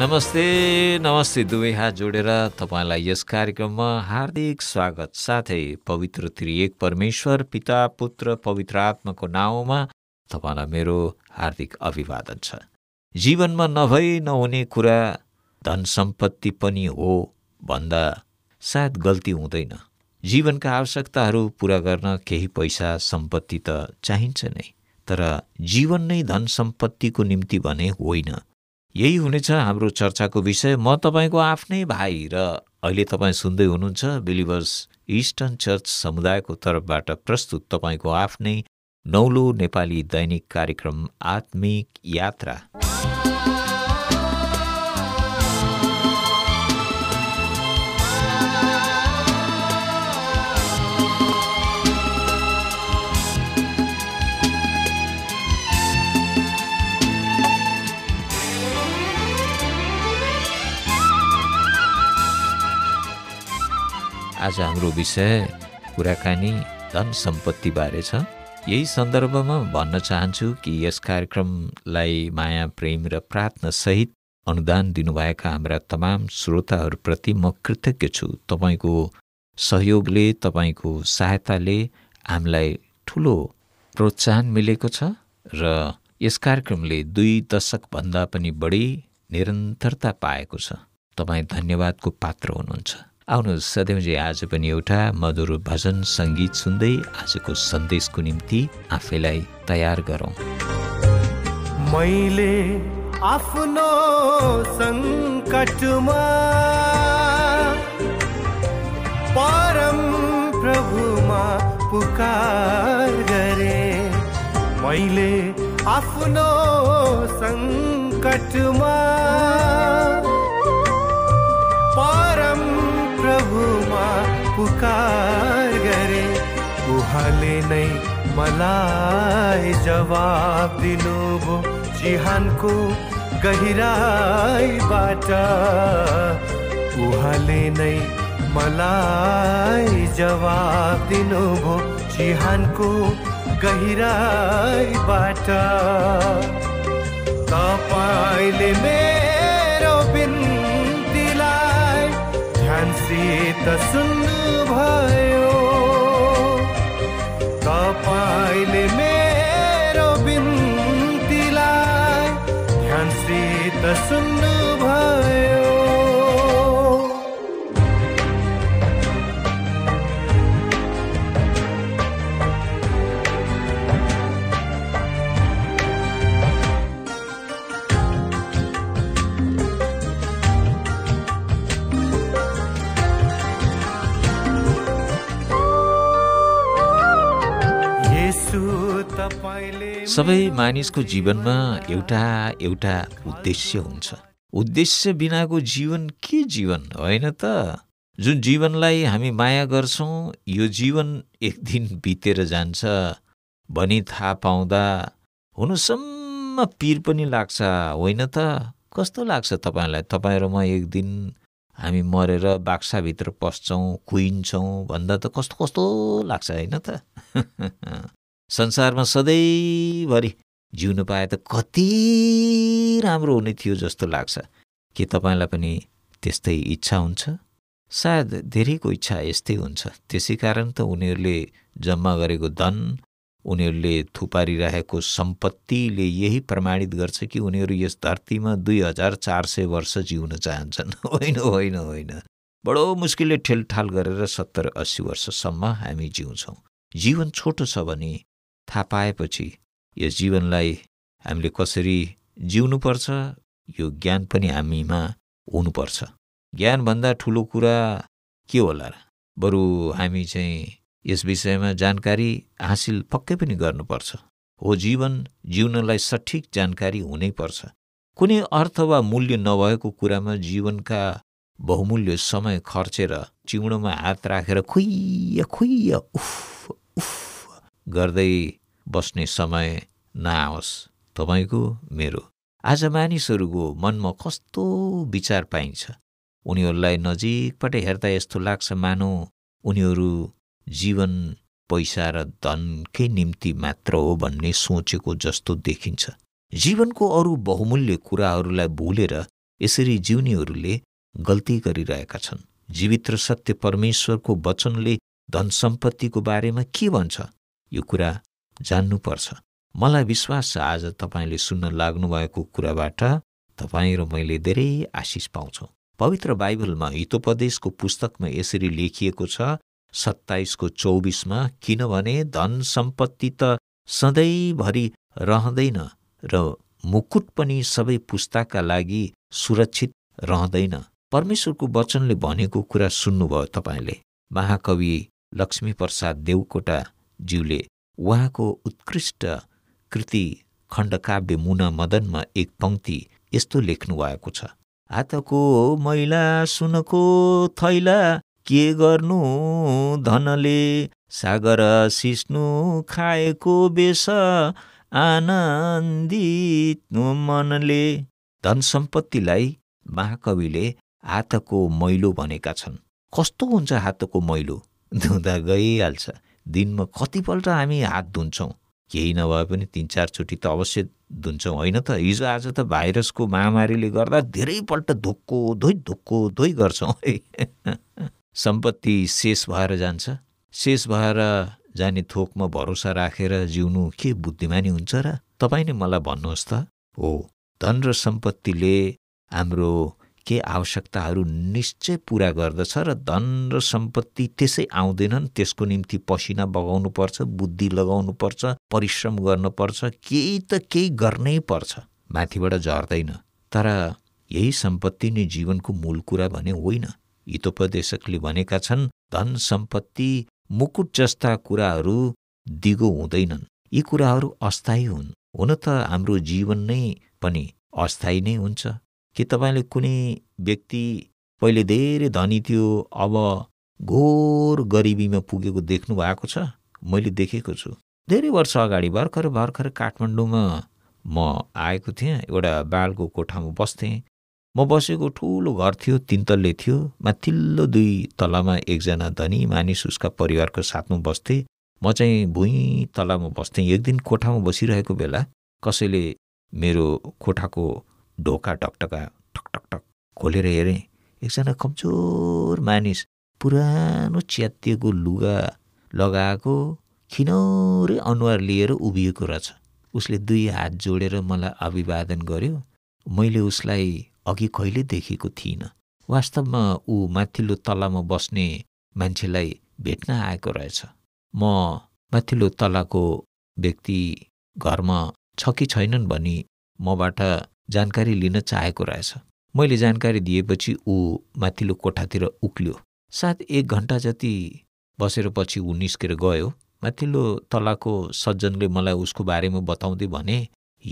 नमस्ते नमस्ते दुवै हात जोडेर तपाईँलाई यस कार्यक्रममा हार्दिक स्वागत साथै पवित्र त्रिएक परमेश्वर पिता पुत्र पवित्र आत्माको नाउँमा तपाईँलाई मेरो हार्दिक अभिवादन छ जीवनमा नभई नहुने कुरा धन सम्पत्ति पनि हो भन्दा सायद गल्ती हुँदैन जीवनका आवश्यकताहरू पुरा गर्न केही पैसा सम्पत्ति त चाहिन्छ नै तर जीवन नै धन सम्पत्तिको निम्ति भने होइन यही हुनेछ हाम्रो चर्चाको विषय म तपाईँको आफ्नै भाइ र अहिले तपाईँ सुन्दै हुनुहुन्छ बिलिभर्स इस्टर्न चर्च समुदायको तर्फबाट प्रस्तुत तपाईँको आफ्नै नौलो नेपाली दैनिक कार्यक्रम आत्मिक यात्रा आज हाम्रो विषय कुराकानी धन सम्पत्तिबारे छ यही सन्दर्भमा भन्न चाहन्छु कि यस कार्यक्रमलाई माया प्रेम र प्रार्थनासहित अनुदान दिनुभएका हाम्रा तमाम श्रोताहरूप्रति म कृतज्ञ छु तपाईँको सहयोगले तपाईँको सहायताले हामीलाई ठुलो प्रोत्साहन मिलेको छ र यस कार्यक्रमले दुई दशकभन्दा पनि बढी निरन्तरता पाएको छ तपाईँ धन्यवादको पात्र हुनुहुन्छ आउनुहोस् सधैँजी आज पनि एउटा मधुर भजन सङ्गीत सुन्दै आजको सन्देशको निम्ति आफैलाई तयार गरौँ मैले आफ्नो सङ्कटमा परम प्रभुमा पुकार गरे मैले आफ्नो सङ्कटमा पुकार गरे उहाँले नै मलाई जवाब दिनुभयो चिहानको गहिराईबाट उहाँले नै मलाई जवाब दिनुभयो चिहानको गहिराईबाट तपाईँले मेरो बिन्तीलाई ध्यानसित सुन्नु भयो तपाईँले मे सबै मानिसको जीवनमा एउटा एउटा उद्देश्य हुन्छ उद्देश्य बिनाको जीवन के जीवन होइन त जुन जीवनलाई हामी माया गर्छौँ यो जीवन एक दिन बितेर जान्छ भनी थाहा पाउँदा हुनुसम्म पिर पनि लाग्छ होइन त कस्तो लाग्छ तपाईँलाई म एक दिन हामी मरेर बाक्साभित्र पस्छौँ कुहिन्छौँ भन्दा त कस्तो कस्तो लाग्छ होइन त संसारमा सधैँभरि जिउनु पाए त कति राम्रो हुने थियो जस्तो लाग्छ के तपाईँलाई पनि त्यस्तै इच्छा हुन्छ सायद धेरैको इच्छा यस्तै हुन्छ त्यसै कारण त उनीहरूले जम्मा गरेको धन उनीहरूले थुपारिरहेको सम्पत्तिले यही प्रमाणित गर्छ कि उनीहरू यस धरतीमा दुई हजार चार सय वर्ष जिउन चाहन्छन् होइन होइन होइन बडो मुस्किलले ठेलठाल गरेर सत्तर अस्सी वर्षसम्म हामी जिउँछौँ जीवन छोटो छ भने थाहा पाएपछि यो जीवनलाई हामीले कसरी जिउनुपर्छ यो ज्ञान पनि हामीमा हुनुपर्छ ज्ञानभन्दा ठुलो कुरा के होला बरु हामी चाहिँ यस विषयमा जानकारी हासिल पक्कै पनि गर्नुपर्छ हो जीवन जिउनलाई सठिक जानकारी हुनैपर्छ कुनै अर्थ वा मूल्य नभएको कुरामा जीवनका बहुमूल्य समय खर्चेर चिउडोमा हात राखेर खुइय खुइय उफ उफ गर्दै बस्ने समय नआओस् तपाईँको मेरो आज मानिसहरूको मनमा कस्तो विचार पाइन्छ उनीहरूलाई नजिकबाट हेर्दा यस्तो लाग्छ मानौ उनीहरू जीवन पैसा र धनकै निम्ति मात्र हो भन्ने सोचेको जस्तो देखिन्छ जीवनको अरू बहुमूल्य कुराहरूलाई भुलेर यसरी जिउनेहरूले गल्ती गरिरहेका छन् जीवित र सत्य परमेश्वरको वचनले धन सम्पत्तिको बारेमा के भन्छ यो कुरा जान्नुपर्छ मलाई विश्वास छ आज तपाईँले सुन्न लाग्नुभएको कुराबाट तपाईँ र मैले धेरै आशिष पाउँछौँ पवित्र बाइबलमा हितोपदेशको पुस्तकमा यसरी लेखिएको छ सत्ताइसको चौबिसमा किनभने धन सम्पत्ति त सधैँभरि रहँदैन र मुकुट पनि सबै पुस्ताका लागि सुरक्षित रहँदैन परमेश्वरको वचनले भनेको कुरा सुन्नुभयो तपाईँले महाकवि लक्ष्मीप्रसाद देवकोटा ज्यूले उहाँको उत्कृष्ट कृति खण्डकाव्य मुन मदनमा एक पङ्क्ति यस्तो भएको छ हातको मैला सुनको थैला के गर्नु धनले सागर सिस्नु खाएको बेस आनन्दित मनले धन सम्पत्तिलाई महाकविले हातको मैलो भनेका छन् कस्तो हुन्छ हातको मैलो धुँदा गइहाल्छ दिनमा कतिपल्ट हामी हात धुन्छौँ केही नभए पनि तिन चारचोटि त अवश्य धुन्छौँ होइन त हिजो आज त भाइरसको महामारीले गर्दा धेरैपल्ट धोक्को धोइ धोक्को धोइ गर्छौँ है सम्पत्ति शेष भएर जान्छ शेष भएर जाने थोकमा भरोसा राखेर जिउनु के बुद्धिमानी हुन्छ र तपाईँ नै मलाई भन्नुहोस् त हो धन र सम्पत्तिले हाम्रो के आवश्यकताहरू निश्चय पुरा गर्दछ र धन र सम्पत्ति त्यसै आउँदैनन् त्यसको निम्ति पसिना बगाउनुपर्छ बुद्धि लगाउनुपर्छ परिश्रम गर्नुपर्छ केही त केही गर्नै पर्छ माथिबाट झर्दैन तर यही सम्पत्ति नै जीवनको मूल कुरा भने होइन हितोपदेशकले भनेका छन् धन सम्पत्ति मुकुट जस्ता कुराहरू दिगो हुँदैनन् यी कुराहरू अस्थायी हुन् हुन त हाम्रो जीवन नै पनि अस्थायी नै हुन्छ के तपाईँले कुनै व्यक्ति पहिले धेरै धनी थियो अब घोर गरिबीमा पुगेको देख्नु भएको छ मैले देखेको छु धेरै वर्ष अगाडि भर्खर भर्खर काठमाडौँमा म आएको थिएँ एउटा बालको कोठामा बस्थेँ म बसेको ठुलो घर थियो तिन तल्ले थियो माथिल्लो दुई तलामा एकजना धनी मानिस उसका परिवारको साथमा बस्थे म चाहिँ भुइँ तलामा बस्थेँ एक दिन कोठामा बसिरहेको बेला कसैले मेरो कोठाको ढोका ठक ठक खोलेर हेरेँ एकजना कमजोर मानिस पुरानो च्यातिएको लुगा लगाएको खिनौरै अनुहार लिएर उभिएको रहेछ उसले दुई हात जोडेर मलाई अभिवादन गर्यो मैले उसलाई अघि कहिले देखेको थिइनँ वास्तवमा ऊ माथिल्लो तलामा बस्ने मान्छेलाई भेट्न आएको रहेछ म माथिल्लो तलाको व्यक्ति घरमा छ कि छैनन् भनी मबाट जानकारी लिन चाहेको रहेछ मैले जानकारी दिएपछि ऊ माथिल्लो कोठातिर उक्लियो सात एक घन्टा जति बसेर पछि ऊ निस्केर गयो माथिल्लो तलाको सज्जनले मलाई उसको बारेमा बताउँदै भने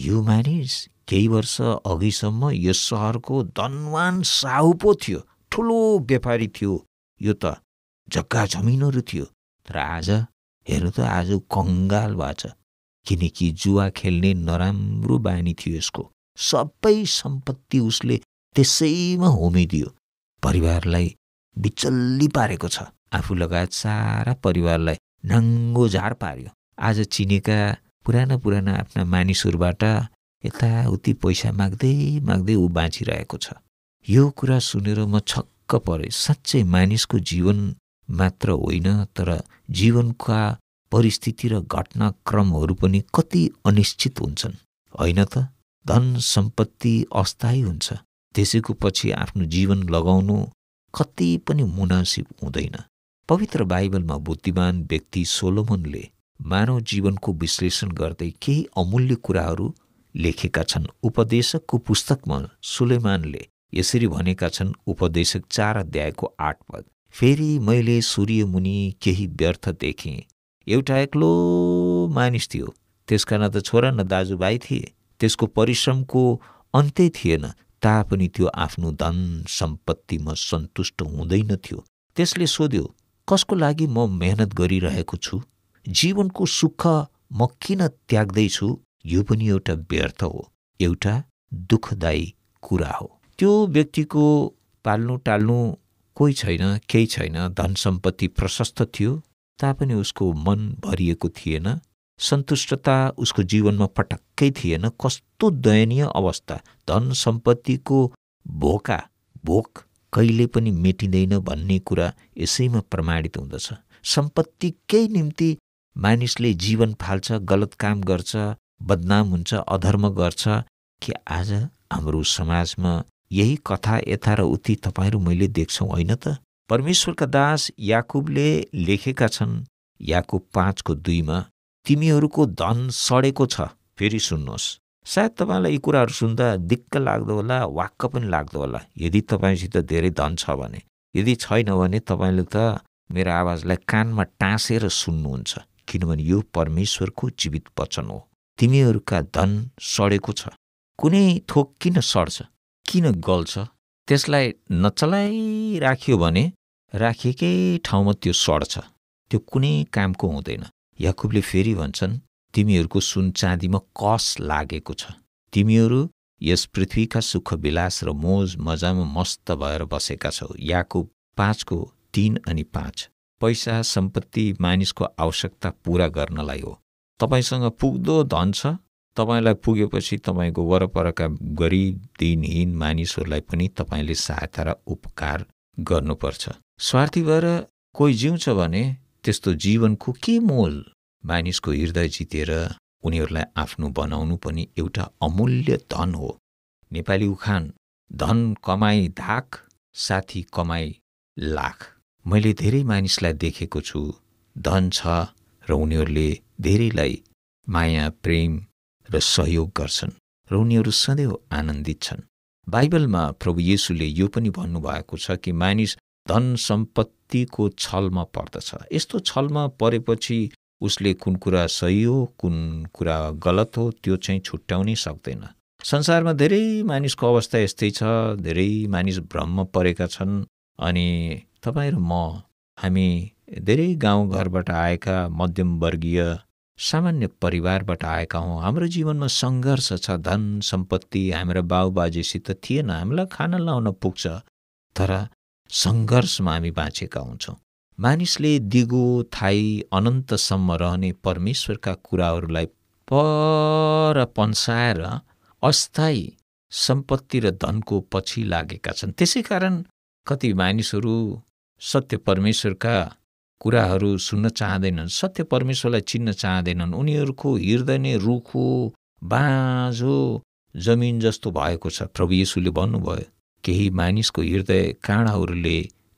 यो मानिस केही वर्ष अघिसम्म यो सहरको धनवान साहु पो थियो ठुलो व्यापारी थियो यो त जग्गा जमिनहरू थियो तर आज हेर्नु त आज कङ्गाल भएको किनकि जुवा खेल्ने नराम्रो बानी थियो यसको सबै सम्पत्ति उसले त्यसैमा होमिदियो परिवारलाई बिचल्ली पारेको छ आफू लगायत सारा परिवारलाई नङ्गो झार पार्यो आज चिनेका पुराना पुराना आफ्ना मानिसहरूबाट यताउति पैसा माग्दै माग्दै ऊ बाँचिरहेको छ यो कुरा सुनेर म छक्क परे साँच्चै मानिसको जीवन मात्र होइन तर जीवनका परिस्थिति र घटनाक्रमहरू पनि कति अनिश्चित हुन्छन् होइन त धन सम्पत्ति अस्थायी हुन्छ त्यसैको पछि आफ्नो जीवन लगाउनु कति पनि मुनासिब हुँदैन पवित्र बाइबलमा बुद्धिमान व्यक्ति सोलोमनले मानव जीवनको विश्लेषण गर्दै केही अमूल्य कुराहरू लेखेका छन् उपदेशकको पुस्तकमा सुलेमानले यसरी भनेका छन् उपदेशक चार अध्यायको आठ पद फेरि मैले सूर्यमुनि केही व्यर्थ देखेँ एउटा एक्लो मानिस थियो त्यसका न त छोरा न दाजुभाइ थिए त्यसको परिश्रमको अन्त्य थिएन तापनि त्यो आफ्नो धन सम्पत्तिमा सन्तुष्ट हुँदैनथ्यो त्यसले सोध्यो कसको लागि म मेहनत गरिरहेको छु जीवनको सुख म किन त्याग्दैछु यो पनि एउटा व्यर्थ हो एउटा दुःखदायी कुरा हो त्यो व्यक्तिको पाल्नु टाल्नु कोही छैन केही छैन धन सम्पत्ति प्रशस्त थियो तापनि उसको मन भरिएको थिएन सन्तुष्टता उसको जीवनमा पटक्कै थिएन कस्तो दयनीय अवस्था धन सम्पत्तिको भोका भोक कहिले पनि मेटिँदैन भन्ने कुरा यसैमा प्रमाणित हुँदछ सम्पत्तिकै निम्ति मानिसले जीवन फाल्छ गलत काम गर्छ बदनाम हुन्छ अधर्म गर्छ कि आज हाम्रो समाजमा यही कथा यथा र उति तपाईँहरू मैले देख्छौँ होइन त परमेश्वरका दास याकुबले लेखेका छन् याकुब पाँचको दुईमा तिमीहरूको धन सडेको छ फेरि सुन्नुहोस् सायद तपाईँलाई यी कुराहरू सुन्दा दिक्क लाग्दो होला वाक्क पनि लाग्दो होला यदि तपाईँसित धेरै धन छ भने यदि छैन भने तपाईँले त मेरो आवाजलाई कानमा टाँसेर सुन्नुहुन्छ किनभने यो परमेश्वरको जीवित वचन हो तिमीहरूका धन सडेको छ कुनै थोक किन सड्छ किन गल्छ त्यसलाई नचलाइराख्यो भने राखेकै ठाउँमा त्यो सड्छ त्यो कुनै कामको हुँदैन याकूबले फेरि भन्छन् तिमीहरूको सुन चाँदीमा कस लागेको छ तिमीहरू यस पृथ्वीका सुख विलास र मोज मजामा मस्त भएर बसेका छौ याकुब पाँचको तिन अनि पाँच पैसा सम्पत्ति मानिसको आवश्यकता पूरा गर्नलाई हो तपाईँसँग पुग्दो धन छ तपाईँलाई पुगेपछि तपाईँको वरपरका गरिब दिनहीन मानिसहरूलाई पनि तपाईँले सहायता र उपकार गर्नुपर्छ स्वार्थी भएर कोही जिउँछ भने त्यस्तो जीवनको के मोल मानिसको हृदय जितेर उनीहरूलाई आफ्नो बनाउनु पनि एउटा अमूल्य धन हो नेपाली उखान धन कमाई धाक साथी कमाई लाख मैले धेरै मानिसलाई देखेको छु धन छ र उनीहरूले धेरैलाई माया प्रेम र सहयोग गर्छन् र उनीहरू सधैँ आनन्दित छन् बाइबलमा प्रभु येसुले यो पनि भन्नुभएको छ कि मानिस धन सम्पत्ति व्यक्तिको छलमा पर्दछ यस्तो छलमा परेपछि उसले कुन कुरा सही हो कुन कुरा गलत हो त्यो चाहिँ छुट्याउनै सक्दैन संसारमा धेरै मानिसको अवस्था यस्तै छ धेरै मानिस भ्रममा परेका छन् अनि तपाईँ र म हामी धेरै गाउँघरबाट आएका मध्यमवर्गीय सामान्य परिवारबाट आएका हौँ हाम्रो जीवनमा सङ्घर्ष छ धन सम्पत्ति हाम्रा बाबुबाजेसित थिएन हामीलाई खाना लाउन पुग्छ तर सङ्घर्षमा हामी बाँचेका हुन्छौँ मानिसले दिगो थाई अनन्तसम्म रहने परमेश्वरका कुराहरूलाई पर पन्साएर अस्थायी सम्पत्ति र धनको पछि लागेका छन् त्यसै कारण कति मानिसहरू सत्य परमेश्वरका कुराहरू सुन्न चाहँदैनन् सत्य परमेश्वरलाई चिन्न चाहँदैनन् उनीहरूको हृदय नै रुखो बाँझो जमिन जस्तो भएको छ प्रभु येसुले भन्नुभयो केही मानिसको हृदय काँडाहरूले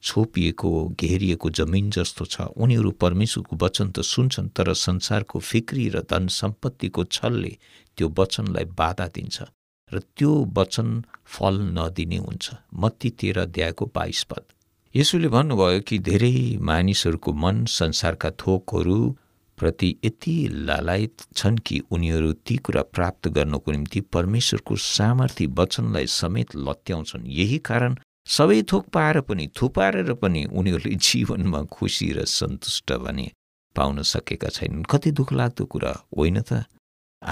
छोपिएको घेरिएको जमिन जस्तो छ उनीहरू परमेश्वरको वचन त सुन्छन् तर संसारको फिक्री र धन सम्पत्तिको छलले त्यो वचनलाई बाधा दिन्छ र त्यो वचन फल नदिने हुन्छ मत्ती तेह्र अध्यायको बाइस पद यसोले भन्नुभयो कि धेरै मानिसहरूको मन संसारका थोकहरू प्रति यति लालायत छन् कि उनीहरू ती कुरा प्राप्त गर्नको निम्ति परमेश्वरको सामर्थ्य वचनलाई समेत लत्याउँछन् यही कारण सबै थोक पाएर पनि थुपारेर पनि उनीहरूले जीवनमा खुसी र सन्तुष्ट भने पाउन सकेका छैनन् कति दुःख लाग्दो कुरा होइन त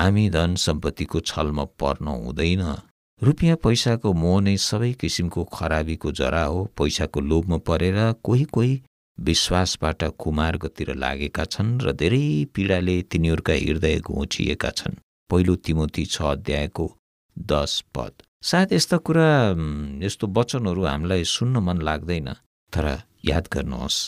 हामी धन सम्पत्तिको छलमा पर्न हुँदैन रुपियाँ पैसाको मोह नै सबै किसिमको खराबीको जरा हो पैसाको लोभमा परेर कोही कोही विश्वासबाट कुमार्गतिर लागेका छन् र धेरै पीडाले तिनीहरूका हृदय घोचिएका छन् पहिलो तिमोती छ अध्यायको दस पद सायद यस्ता कुरा यस्तो वचनहरू हामीलाई सुन्न मन लाग्दैन तर याद गर्नुहोस्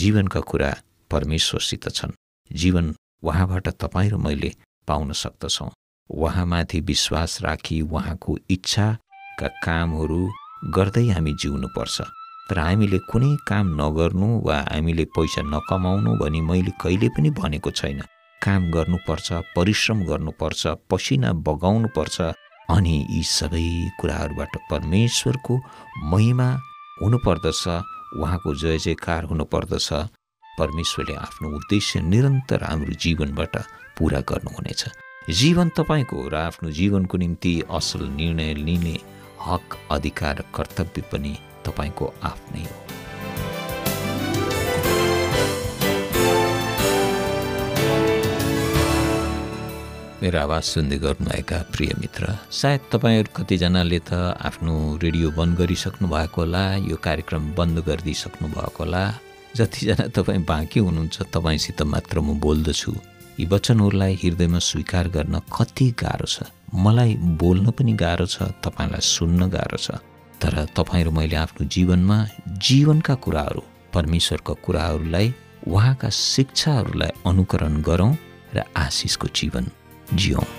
जीवनका कुरा परमेश्वरसित छन् जीवन उहाँबाट तपाईँ र मैले पाउन सक्दछौँ उहाँमाथि विश्वास राखी उहाँको इच्छाका कामहरू गर्दै हामी जिउनुपर्छ तर हामीले कुनै काम नगर्नु वा हामीले पैसा नकमाउनु भनी मैले कहिले पनि भनेको छैन काम गर्नुपर्छ परिश्रम गर्नुपर्छ पसिना बगाउनुपर्छ अनि यी सबै कुराहरूबाट परमेश्वरको महिमा हुनुपर्दछ उहाँको जय जयकार हुनुपर्दछ परमेश्वरले आफ्नो उद्देश्य निरन्तर हाम्रो जीवनबाट पुरा गर्नुहुनेछ जीवन तपाईँको र आफ्नो जीवनको निम्ति असल निर्णय लिने हक अधिकार कर्तव्य पनि तपाईँको आफ्नै हो मेरो आवाज सुन्दै गर्नुभएका प्रिय मित्र सायद तपाईँहरू कतिजनाले त आफ्नो रेडियो बन्द गरिसक्नु भएको होला यो कार्यक्रम बन्द गरिदिइसक्नु भएको होला जतिजना तपाईँ बाँकी हुनुहुन्छ तपाईँसित मात्र म बोल्दछु यी वचनहरूलाई हृदयमा स्वीकार गर्न कति गाह्रो छ मलाई बोल्न पनि गाह्रो छ तपाईँलाई सुन्न गाह्रो छ तर तपाईँहरू मैले आफ्नो जीवनमा जीवनका कुराहरू परमेश्वरका कुराहरूलाई उहाँका शिक्षाहरूलाई अनुकरण गरौँ र आशिषको जीवन जियौँ